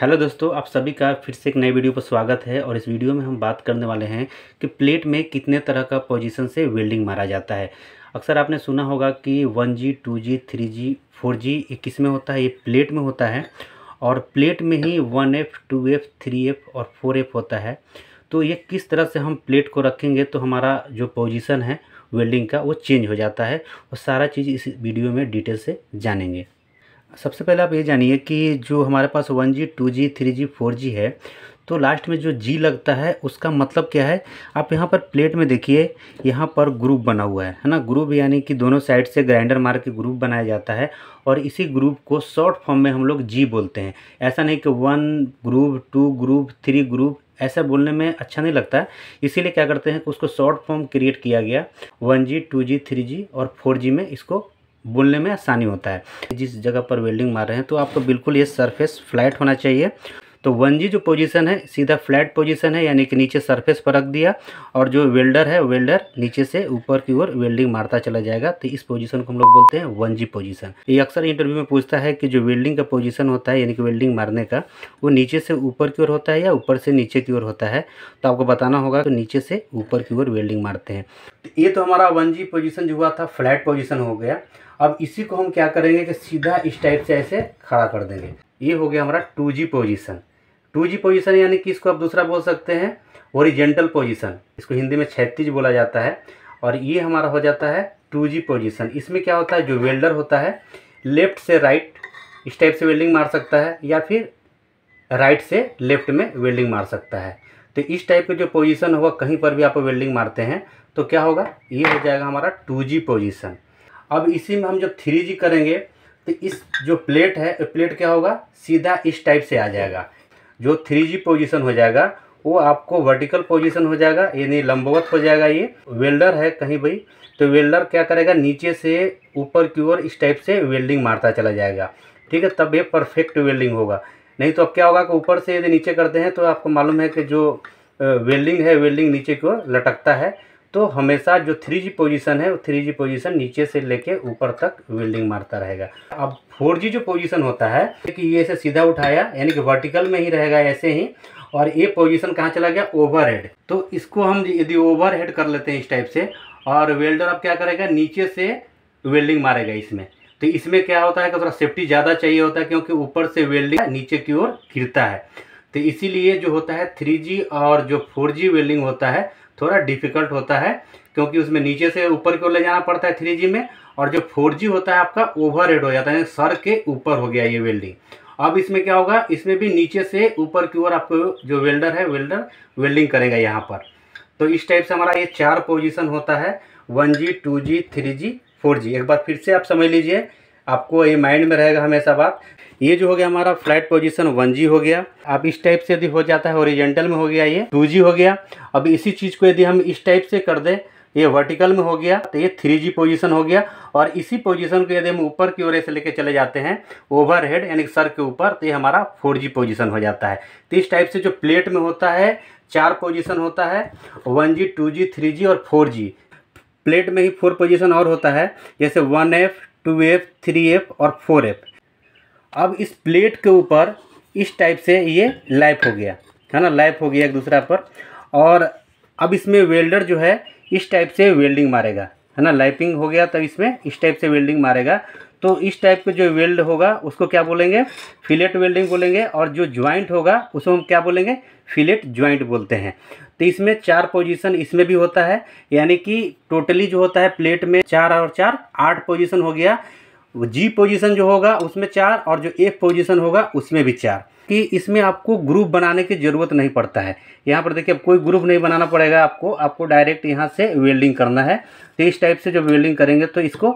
hello दोस्तों आप सभी का फिर से एक नए वीडियो पर स्वागत है और इस वीडियो में हम बात करने वाले हैं कि प्लेट में कितने तरह का पोजीशन से वेल्डिंग मारा जाता है अक्सर आपने सुना होगा कि one G two G three G four G ये किस में होता है ये प्लेट में होता है और प्लेट में ही one F two F three F और फोर एफ़ होता है तो ये किस तरह से हम प्लेट को रखेंगे तो हमारा जो पोजिशन है वेल्डिंग का वो चेंज हो जाता है और सारा चीज़ इस वीडियो में डिटेल से जानेंगे सबसे पहले आप ये जानिए कि जो हमारे पास one G two G three G four G है तो लास्ट में जो जी लगता है उसका मतलब क्या है आप यहाँ पर प्लेट में देखिए यहाँ पर ग्रुप बना हुआ है है ना ग्रुप यानी कि दोनों साइड से ग्राइंडर मार के ग्रुप बनाया जाता है और इसी ग्रुप को शॉर्ट फॉर्म में हम लोग जी बोलते हैं ऐसा नहीं कि one group two group three group ऐसा बोलने में अच्छा नहीं लगता है इसीलिए क्या करते हैं उसको शॉर्ट फॉर्म क्रिएट किया गया one G two G three G और फोर जी में इसको बोलने में आसानी होता है जिस जगह पर वेल्डिंग मार रहे हैं तो आपको बिल्कुल ये सरफेस फ्लैट होना चाहिए तो वन जी जो पोजीशन है सीधा फ्लैट पोजीशन है यानी कि नीचे सरफेस पर रख दिया और जो वेल्डर है वेल्डर नीचे से ऊपर की ओर वेल्डिंग मारता चला जाएगा तो इस पोजीशन को हम लोग बोलते हैं वन जी पोजिशन ये अक्सर इंटरव्यू में पूछता है कि जो वेल्डिंग का पोजीशन होता है यानी कि वेल्डिंग मारने का वो नीचे से ऊपर की ओर होता है या ऊपर से नीचे की ओर होता है तो आपको बताना होगा कि नीचे से ऊपर की ओर वेल्डिंग मारते हैं तो ये तो हमारा वन जी पोजिशन जो हुआ था फ्लैट पोजिशन हो गया अब इसी को हम क्या करेंगे कि सीधा इस टाइप से ऐसे खड़ा कर देंगे ये हो गया हमारा two G position two G position यानी कि इसको आप दूसरा बोल सकते हैं ओरिजेंटल पोजिशन इसको हिंदी में छत्तीस बोला जाता है और ये हमारा हो जाता है टू जी पोजिशन इसमें क्या होता है जो वेल्डर होता है लेफ्ट से राइट इस टाइप से वेल्डिंग मार सकता है या फिर राइट से लेफ्ट में वेल्डिंग मार सकता है तो इस टाइप के जो पोजिशन होगा कहीं पर भी आप वेल्डिंग मारते हैं तो क्या होगा ये हो जाएगा हमारा टू जी पोजिशन अब इसी में हम जब थ्री जी करेंगे तो इस जो प्लेट है प्लेट क्या होगा सीधा इस टाइप से आ जाएगा जो थ्री जी पोजिशन हो जाएगा वो आपको वर्टिकल पोजीशन हो जाएगा यानी लंबवत हो जाएगा ये वेल्डर है कहीं भाई तो वेल्डर क्या करेगा नीचे से ऊपर की ओर इस टाइप से वेल्डिंग मारता चला जाएगा ठीक है तब ये परफेक्ट वेल्डिंग होगा नहीं तो अब क्या होगा कि ऊपर से यदि नीचे करते हैं तो आपको मालूम है कि जो वेल्डिंग है वेल्डिंग नीचे की ओर लटकता है तो हमेशा जो थ्री जी पोजिशन है वो थ्री जी पोजिशन नीचे से लेके ऊपर तक वेल्डिंग मारता रहेगा अब फोर जी जो पोजिशन होता है कि ये से सीधा उठाया यानी कि वर्टिकल में ही रहेगा ऐसे ही और ये पोजिशन कहाँ चला गया ओवर हेड तो इसको हम यदि ओवर हेड कर लेते हैं इस टाइप से और वेल्डर अब क्या करेगा नीचे से वेल्डिंग मारेगा इसमें तो इसमें क्या होता है कि थोड़ा सेफ्टी ज़्यादा चाहिए होता है क्योंकि ऊपर से वेल्डिंग नीचे की ओर गिरता है तो इसीलिए जो होता है थ्री और जो फोर वेल्डिंग होता है थोड़ा डिफिकल्ट होता है क्योंकि उसमें नीचे से ऊपर की ओर ले जाना पड़ता है थ्री में और जो फोर होता है आपका ओवर हो जाता है सर के ऊपर हो गया ये वेल्डिंग अब इसमें क्या होगा इसमें भी नीचे से ऊपर की ओर आपको जो वेल्डर है वेल्डर वेल्डिंग करेगा यहाँ पर तो इस टाइप से हमारा ये चार पोजीशन होता है one G two G three G four G एक बार फिर से आप समझ लीजिए आपको ये माइंड में रहेगा हमेशा बात ये जो हो गया हमारा फ्लैट पोजीशन वन जी हो गया अब इस टाइप से यदि हो जाता है ओरिजेंटल में हो गया ये टू जी हो गया अब इसी चीज़ को यदि हम इस टाइप से कर दें ये वर्टिकल में हो गया तो ये थ्री जी पोजिशन हो गया और इसी पोजीशन को यदि हम ऊपर की ओर से लेके चले जाते हैं ओवर हेड यानी सर के ऊपर तो ये हमारा फोर जी पोजिशन हो जाता है तो इस टाइप से जो प्लेट में होता है चार पोजिशन होता है one G two G three G और फोर जी प्लेट में ही फोर पोजिशन और होता है जैसे one F two F three F और फोर एफ अब इस प्लेट के ऊपर इस टाइप से ये लाइफ हो गया है ना लाइफ हो गया एक दूसरा पर और अब इसमें वेल्डर जो है इस टाइप से वेल्डिंग मारेगा है ना लाइपिंग हो गया तब इसमें इस टाइप से वेल्डिंग मारेगा तो इस टाइप का जो वेल्ड होगा उसको क्या बोलेंगे फिलेट वेल्डिंग बोलेंगे और जो ज्वाइंट होगा उसको हम क्या बोलेंगे फिलेट ज्वाइंट बोलते हैं तो इसमें चार पोजीशन इसमें भी होता है यानी कि टोटली जो होता है प्लेट में चार और चार आठ पोजीशन हो गया जी पोजीशन जो होगा उसमें चार और जो एफ पोजीशन होगा उसमें भी चार कि इसमें आपको ग्रुप बनाने की ज़रूरत नहीं पड़ता है यहाँ पर देखिए अब कोई ग्रुप नहीं बनाना पड़ेगा आपको आपको डायरेक्ट यहाँ से वेल्डिंग करना है तो इस टाइप से जो वेल्डिंग करेंगे तो इसको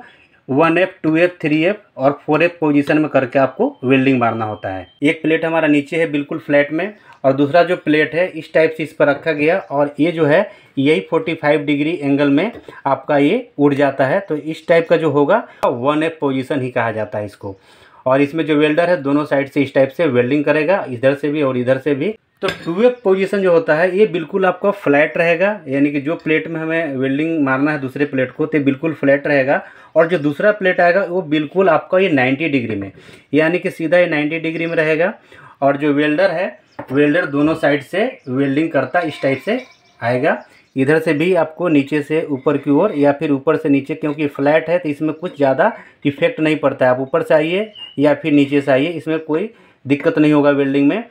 one F two F three F और फोर एफ पोजिशन में करके आपको वेल्डिंग मारना होता है एक प्लेट हमारा नीचे है बिल्कुल फ्लैट में और दूसरा जो प्लेट है इस टाइप से इस पर रखा गया और ये जो है यही 45 डिग्री एंगल में आपका ये उड़ जाता है तो इस टाइप का जो होगा वन एफ पोजिशन ही कहा जाता है इसको और इसमें जो वेल्डर है दोनों साइड से इस टाइप से वेल्डिंग करेगा इधर से भी और इधर से भी तो ट्वेल्व पोजीशन जो होता है ये बिल्कुल आपका फ्लैट रहेगा यानी कि जो प्लेट में हमें वेल्डिंग मारना है दूसरे प्लेट को तो बिल्कुल फ्लैट रहेगा और जो दूसरा प्लेट आएगा वो बिल्कुल आपका ये 90 डिग्री में यानी कि सीधा ये 90 डिग्री में रहेगा और जो वेल्डर है वेल्डर दोनों साइड से वेल्डिंग करता इस टाइप से आएगा इधर से भी आपको नीचे से ऊपर की ओर या फिर ऊपर से नीचे क्योंकि फ्लैट है तो इसमें कुछ ज़्यादा इफेक्ट नहीं पड़ता है आप ऊपर से आइए या फिर नीचे से आइए इसमें कोई दिक्कत नहीं होगा वेल्डिंग में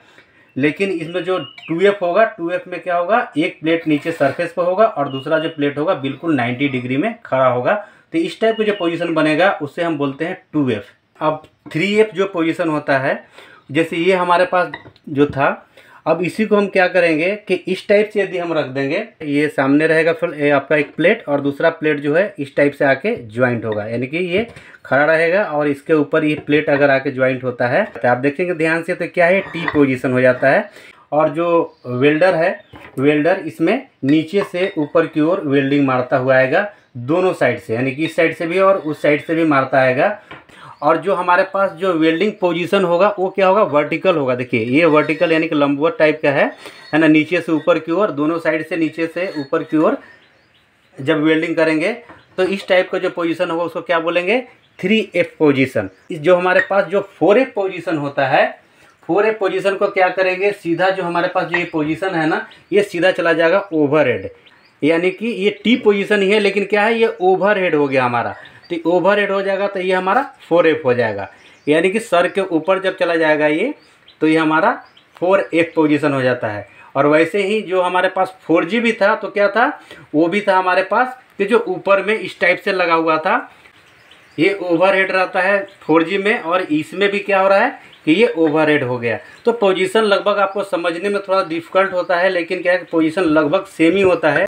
लेकिन इसमें जो टू एफ होगा टू एफ में क्या होगा एक प्लेट नीचे सरफेस पर होगा और दूसरा जो प्लेट होगा बिल्कुल 90 डिग्री में खड़ा होगा तो इस टाइप का जो पोजीशन बनेगा उससे हम बोलते हैं टू एफ अब थ्री एफ जो पोजीशन होता है जैसे ये हमारे पास जो था अब इसी को हम क्या करेंगे कि इस टाइप से यदि हम रख देंगे ये सामने रहेगा फिर आपका एक प्लेट और दूसरा प्लेट जो है इस टाइप से आके ज्वाइंट होगा यानी कि ये खड़ा रहेगा और इसके ऊपर ये प्लेट अगर आके ज्वाइंट होता है तो आप देखेंगे ध्यान से तो क्या है टी पोजिशन हो जाता है और जो वेल्डर है वेल्डर इसमें नीचे से ऊपर की ओर वेल्डिंग मारता हुआ आएगा दोनों साइड से यानी कि इस साइड से भी और उस साइड से भी मारता आएगा और जो हमारे पास जो वेल्डिंग पोजीशन होगा वो क्या होगा वर्टिकल होगा देखिए ये वर्टिकल यानी कि लंबवत टाइप का है है ना नीचे से ऊपर की ओर दोनों साइड से नीचे से ऊपर की ओर जब वेल्डिंग करेंगे तो इस टाइप का जो पोजीशन होगा उसको क्या बोलेंगे थ्री एफ पोजिशन जो हमारे पास जो फोर एफ पोजिशन होता है फोर एफ पोजिशन को क्या करेंगे सीधा जो हमारे पास जो ये पोजिशन है ना ये सीधा चला जाएगा ओवर हेड यानी कि ये टी पोजीशन ही है लेकिन क्या है ये ओवर हेड हो गया हमारा तो ओवर हेड हो जाएगा तो ये हमारा फोर एफ हो जाएगा यानी कि सर के ऊपर जब चला जाएगा ये तो ये हमारा फोर एफ पोजिशन हो जाता है और वैसे ही जो हमारे पास फोर जी भी था तो क्या था वो भी था हमारे पास कि जो ऊपर में इस टाइप से लगा हुआ था ये ओवर हेड रहता है फोर जी में और इसमें भी क्या हो रहा है कि ये ओवर हेड हो गया तो पोजीशन लगभग आपको समझने में थोड़ा डिफिकल्ट होता है लेकिन क्या है पोजिशन लगभग सेम ही होता है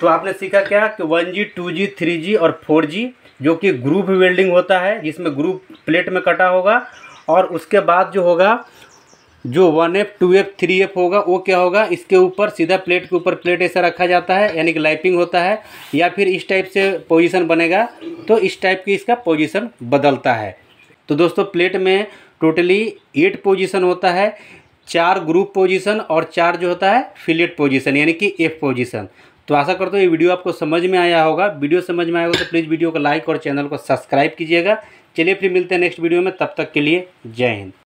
तो आपने सीखा क्या कि one G two G three G और फोर जी जो कि ग्रुप वेल्डिंग होता है जिसमें ग्रुप प्लेट में कटा होगा और उसके बाद जो होगा जो one F two F three F होगा वो क्या होगा इसके ऊपर सीधा प्लेट के ऊपर प्लेट ऐसा रखा जाता है यानी कि लाइपिंग होता है या फिर इस टाइप से पोजीशन बनेगा तो इस टाइप की इसका पोजीशन बदलता है तो दोस्तों प्लेट में टोटली एट पोजीशन होता है चार ग्रुप पोजीशन और चार जो होता है फिलेट पोजीशन यानी कि एफ पोजीशन तो आशा करता हूँ ये वीडियो आपको समझ में आया होगा वीडियो समझ में आया होगा तो प्लीज़ वीडियो को लाइक और चैनल को सब्सक्राइब कीजिएगा चलिए फिर मिलते हैं नेक्स्ट वीडियो में तब तक के लिए जय हिंद